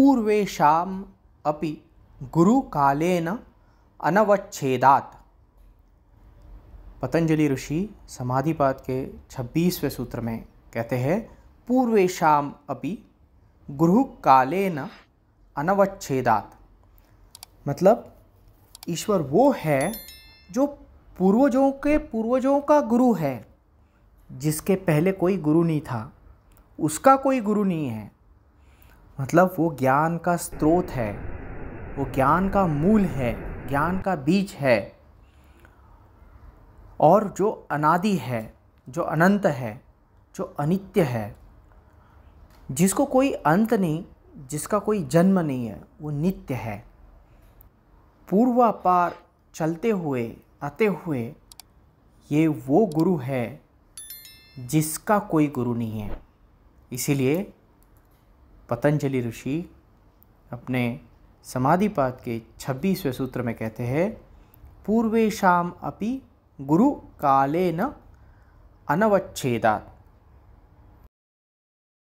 पूर्वेषाम् अपि कालेन अनवच्छेदात पतंजलि ऋषि समाधिपाद के छब्बीसवें सूत्र में कहते हैं पूर्वेशाम अपि कालेन अनवच्छेदात् मतलब ईश्वर वो है जो पूर्वजों के पूर्वजों का गुरु है जिसके पहले कोई गुरु नहीं था उसका कोई गुरु नहीं है मतलब वो ज्ञान का स्रोत है वो ज्ञान का मूल है ज्ञान का बीज है और जो अनादि है जो अनंत है जो अनित्य है जिसको कोई अंत नहीं जिसका कोई जन्म नहीं है वो नित्य है पूर्वापार चलते हुए आते हुए ये वो गुरु है जिसका कोई गुरु नहीं है इसीलिए पतंजलि ऋषि अपने समाधिपात के छब्बीसवें सूत्र में कहते हैं पूर्वेशा अपि गुरु काले न अनवच्छेदात